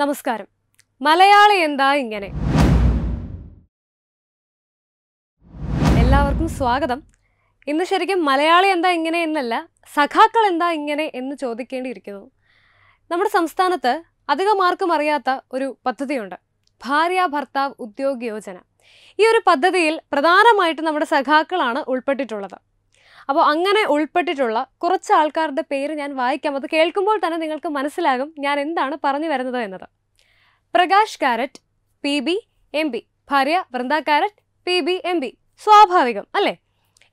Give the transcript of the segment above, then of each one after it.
നമസ്കാരം മലയാളി എന്താ ഇങ്ങനെ എല്ലാവർക്കും സ്വാഗതം ഇന്ന് ശരിക്കും മലയാളി എന്താ ഇങ്ങനെ എന്നല്ല സഖാക്കൾ എന്താ ഇങ്ങനെ എന്ന് ചോദിക്കേണ്ടിയിരിക്കുന്നു നമ്മുടെ സംസ്ഥാനത്ത് അധികം ആർക്കും അറിയാത്ത ഒരു പദ്ധതിയുണ്ട് ഭാര്യ ഭർത്താവ് ഉദ്യോഗ യോജന ഈ ഒരു പദ്ധതിയിൽ പ്രധാനമായിട്ട് നമ്മുടെ സഖാക്കളാണ് ഉൾപ്പെട്ടിട്ടുള്ളത് അപ്പോൾ അങ്ങനെ ഉൾപ്പെട്ടിട്ടുള്ള കുറച്ച് ആൾക്കാരുടെ പേര് ഞാൻ വായിക്കാം അത് കേൾക്കുമ്പോൾ തന്നെ നിങ്ങൾക്ക് മനസ്സിലാകും ഞാൻ എന്താണ് പറഞ്ഞു വരുന്നത് എന്നത് Prakash Karat P B M P ഭാര്യ Brinda Karat P B M P സ്വാഭാവികം അല്ലേ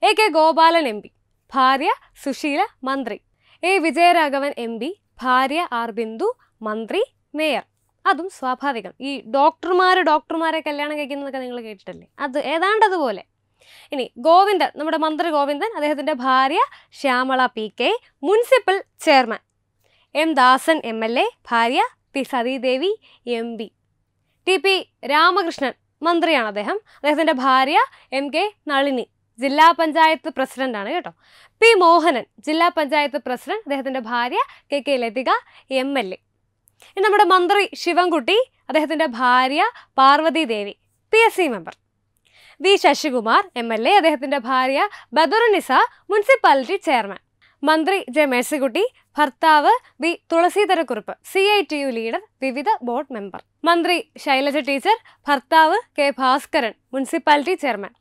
A K Gopalan M P ഭാര്യ സുശീല മന്ത്രി എ വിജയരാഘവൻ എം പി ഭാര്യ ആർ ബിന്ദു മന്ത്രി മേയർ അതും സ്വാഭാവികം ഈ ഡോക്ടർമാർ ഡോക്ടർമാരെ കല്യാണം കഴിക്കുന്നതൊക്കെ നിങ്ങൾ കേട്ടിട്ടില്ലേ അത് ഏതാണ്ട് അതുപോലെ ഇനി ഗോവിന്ദൻ നമ്മുടെ മന്ത്രി ഗോവിന്ദൻ അദ്ദേഹത്തിൻ്റെ ഭാര്യ Shyamala P K municipal chairman M Dasan M L A ഭാര്യ P Sathidevi M P T P Ramakrishnan മന്ത്രിയാണ് അദ്ദേഹം അദ്ദേഹത്തിൻ്റെ ഭാര്യ എം കെ നളിനി ജില്ലാ പഞ്ചായത്ത് പ്രസിഡൻ്റാണ് കേട്ടോ പി മോഹനൻ ജില്ലാ പഞ്ചായത്ത് പ്രസിഡന്റ് അദ്ദേഹത്തിൻ്റെ ഭാര്യ K K Lathika M L A നമ്മുടെ മന്ത്രി ശിവൻകുട്ടി അദ്ദേഹത്തിൻ്റെ ഭാര്യ Parvathi Devi P S C member V Sasikumar M L A അദ്ദേഹത്തിൻ്റെ ഭാര്യ ബദറുനിസ മുനിസിപ്പാലിറ്റി ചെയർമാൻ മന്ത്രി ജെ മേഴ്സിക്കുട്ടി ഭർത്താവ് V Thulaseedharakkurup C I T U leader വിവിധ ബോർഡ് മെമ്പർ മന്ത്രി ശൈലജ ടീച്ചർ ഭർത്താവ് K Bhaskaran municipality chairman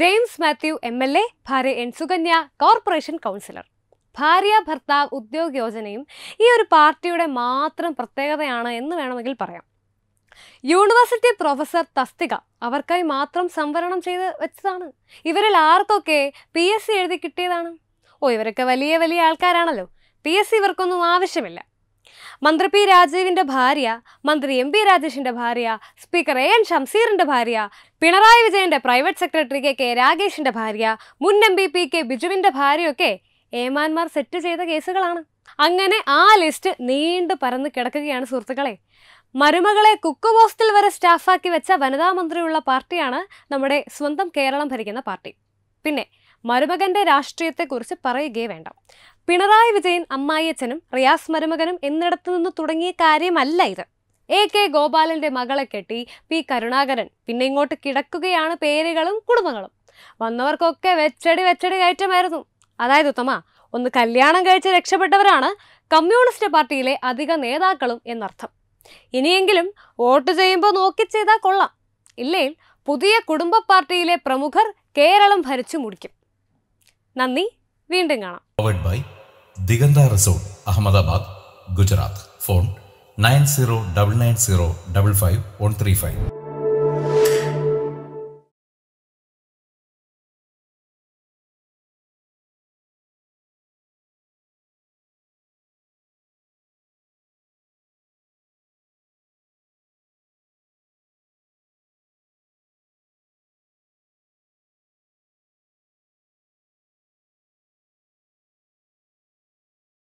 James Mathew M L A ഭാര്യ എൻ സുകന്യ കോർപ്പറേഷൻ കൗൺസിലർ ഭാര്യ ഭർത്താവ് ഉദ്യോഗ യോജനയും ഈ ഒരു പാർട്ടിയുടെ മാത്രം പ്രത്യേകതയാണ് എന്ന് വേണമെങ്കിൽ പറയാം യൂണിവേഴ്സിറ്റി പ്രൊഫസർ തസ്തിക അവർക്കായി മാത്രം സംവരണം ചെയ്ത് വെച്ചതാണ് ഇവരിൽ ആർക്കൊക്കെ പി എസ് സി എഴുതി കിട്ടിയതാണ് ഓ ഇവരൊക്കെ വലിയ വലിയ ആൾക്കാരാണല്ലോ പി എസ് സി ഇവർക്കൊന്നും ആവശ്യമില്ല മന്ത്രി പി രാജീവിൻ്റെ ഭാര്യ മന്ത്രി എം പി രാജേഷിൻ്റെ ഭാര്യ സ്പീക്കർ എ എൻ ഷംസീറിൻ്റെ ഭാര്യ പിണറായി വിജയൻ്റെ പ്രൈവറ്റ് സെക്രട്ടറി കെ കെ രാഗേഷിൻ്റെ ഭാര്യ മുൻ എം പി പി കെ ബിജുവിൻ്റെ ഭാര്യയൊക്കെ ഏമാന്മാർ സെറ്റ് ചെയ്ത കേസുകളാണ് അങ്ങനെ ആ ലിസ്റ്റ് നീണ്ടു പരന്ന് കിടക്കുകയാണ് സുഹൃത്തുക്കളെ മരുമകളെ കുക്ക് പോസ്റ്റിൽ വരെ സ്റ്റാഫാക്കി വെച്ച വനിതാ മന്ത്രിയുള്ള പാർട്ടിയാണ് നമ്മുടെ സ്വന്തം കേരളം ഭരിക്കുന്ന പാർട്ടി പിന്നെ മരുമകന്റെ രാഷ്ട്രീയത്തെക്കുറിച്ച് പറയുകയേ വേണ്ട പിണറായി വിജയൻ അമ്മായിയച്ഛനും റിയാസ് മരുമകനും എന്നിടത്തു നിന്ന് തുടങ്ങിയ കാര്യമല്ല ഇത് എ കെ ഗോപാലന്റെ മകളെ കെട്ടി പി കരുണാകരൻ പിന്നെ ഇങ്ങോട്ട് കിടക്കുകയാണ് പേരുകളും കുടുംബങ്ങളും വന്നവർക്കൊക്കെ വെച്ചടി വെച്ചടി കയറ്റമായിരുന്നു അതായത് ഉത്തമ ഒന്ന് കല്യാണം കഴിച്ച് രക്ഷപ്പെട്ടവരാണ് കമ്മ്യൂണിസ്റ്റ് പാർട്ടിയിലെ അധിക നേതാക്കളും എന്നർത്ഥം ഇനിയെങ്കിലും വോട്ട് ചെയ്യുമ്പോൾ നോക്കി ചെയ്താൽ കൊള്ളാം ഇല്ലെങ്കിൽ പുതിയ കുടുംബ പാർട്ടിയിലെ പ്രമുഖർ കേരളം ഭരിച്ചു മുടിക്കും നന്ദി വീണ്ടും കാണാം bye Diganta resort Ahmedabad Gujarat phone nine zero double nine zero double five one three five